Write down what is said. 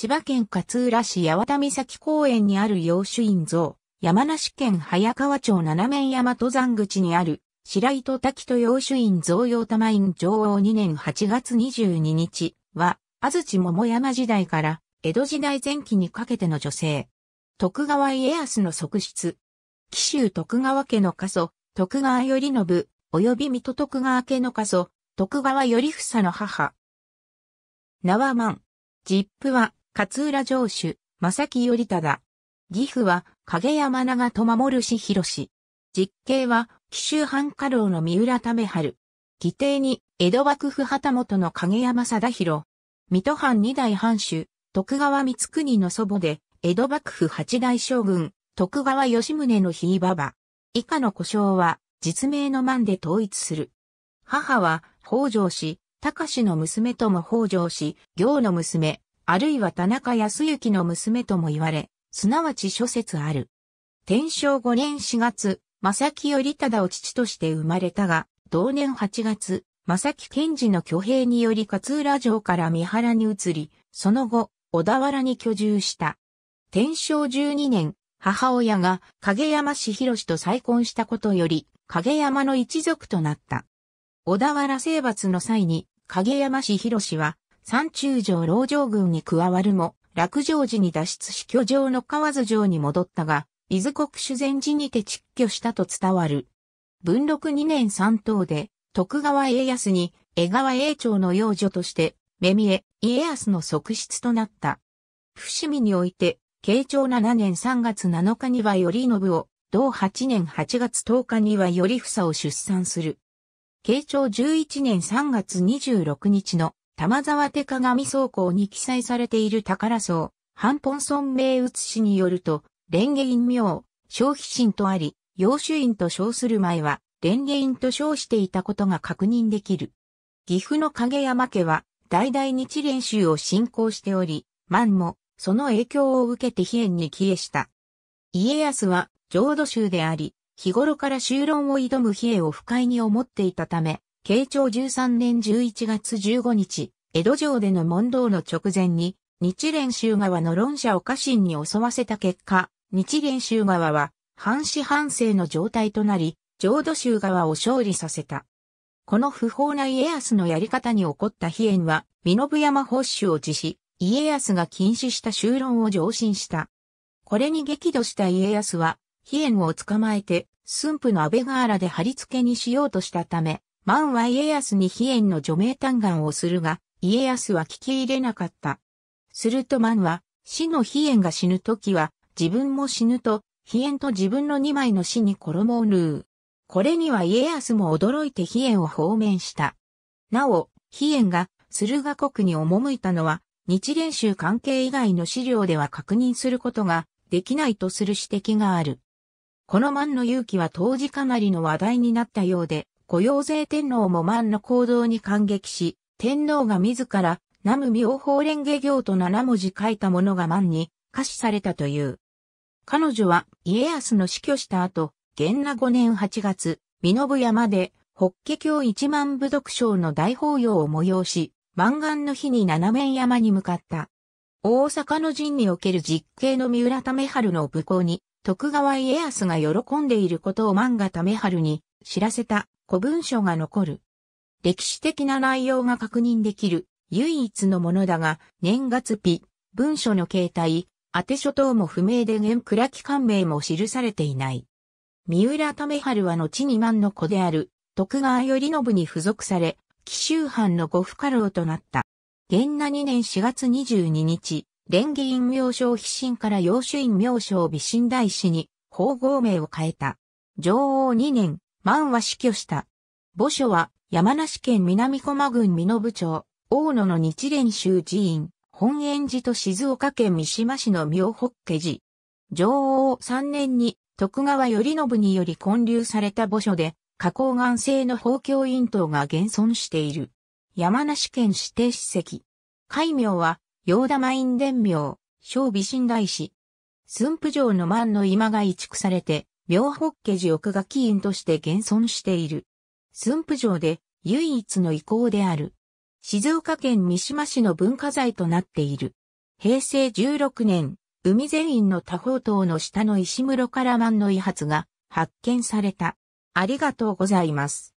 千葉県勝浦市八幡岬公園にある養主院像、山梨県早川町七面山登山口にある白糸滝と養主院像用玉院上王2年8月22日は、安土桃山時代から江戸時代前期にかけての女性。徳川家康の側室。紀州徳川家の家祖、徳川頼信、及び水戸徳川家の家祖、徳川頼房の母。縄万。ジップは、勝浦城主、正木頼忠。義父は、影山長と守るし広し。実刑は、紀州藩家老の三浦為春。義定に、江戸幕府旗本の影山貞弘。水戸藩二代藩主、徳川光国の祖母で、江戸幕府八代将軍、徳川吉宗のひいばば。以下の故障は、実名の万で統一する。母は、北条氏、高氏の娘とも北条氏、行の娘、あるいは田中康之の娘とも言われ、すなわち諸説ある。天正5年4月、正木頼忠を父として生まれたが、同年8月、正木賢治の挙兵により勝浦城から三原に移り、その後、小田原に居住した。天正12年、母親が影山氏広と再婚したことより、影山の一族となった。小田原征伐の際に、影山氏広は、山中城老城軍に加わるも、落城時に脱出し居城の河津城に戻ったが、伊豆国主前寺にて窒居したと伝わる。文禄2年3等で、徳川家康に江川永長の養女として、目見え、家康の側室となった。伏見において、慶長7年3月7日には頼信を、同8年8月10日には頼房を出産する。慶長11年3月26日の玉沢手鏡倉庫に記載されている宝荘、半本村名写しによると、蓮華院名、消費心とあり、養主院と称する前は、蓮華院と称していたことが確認できる。岐阜の影山家は、代々日蓮宗を信仰しており、万も、その影響を受けて飛燕に帰依した。家康は、浄土宗であり、日頃から修論を挑む比叡を不快に思っていたため、慶長13年11月15日、江戸城での問答の直前に、日蓮宗側の論者を家臣に襲わせた結果、日蓮宗側は、半死半生の状態となり、浄土宗側を勝利させた。この不法な家康のやり方に起こった飛燕は、身延山保守を辞し、家康が禁止した修論を上申した。これに激怒した家康は、飛燕を捕まえて、駿府の安倍河原で貼り付けにしようとしたため、万は家康に飛燕の除名嘆願をするが、家康は聞き入れなかった。すると万は、死の飛燕が死ぬときは、自分も死ぬと、飛燕と自分の二枚の死に衣を縫う。これには家康も驚いて飛燕を放免した。なお、飛燕が駿河国に赴いたのは、日蓮宗関係以外の資料では確認することができないとする指摘がある。この万の勇気は当時かなりの話題になったようで、御用税天皇も万の行動に感激し、天皇が自ら、南無妙法蓮華経と七文字書いたものが万に、可視されたという。彼女は、家康の死去した後、元那5年8月、身延山で、法華経一万部読章の大法要を催し、万願の日に七面山に向かった。大阪の陣における実刑の三浦為春の武功に、徳川家康が喜んでいることを万が為春に知らせた古文書が残る。歴史的な内容が確認できる唯一のものだが、年月日、文書の形態、当て書等も不明で元倉木官名も記されていない。三浦為春は後に万の子である徳川頼信に付属され、紀州藩の御不可老となった。元那2年4月22日、連議院名称筆信から養主院名称美信大使に、法号名を変えた。上王2年万は死去した。墓所は山梨県南駒郡美濃部町、大野の日蓮宗寺院、本園寺と静岡県三島市の妙北家寺。上王3年に徳川頼信により建立された墓所で、花崗岩製の宝鏡院塔が現存している。山梨県指定史跡。海名は、洋玉院伝名、小美神大師。駿府城の万の今が移築されて、妙北家寺奥垣院として現存している。駿府城で唯一の遺構である。静岡県三島市の文化財となっている。平成16年、海全院の多宝塔の下の石室から万の遺発が発見された。ありがとうございます。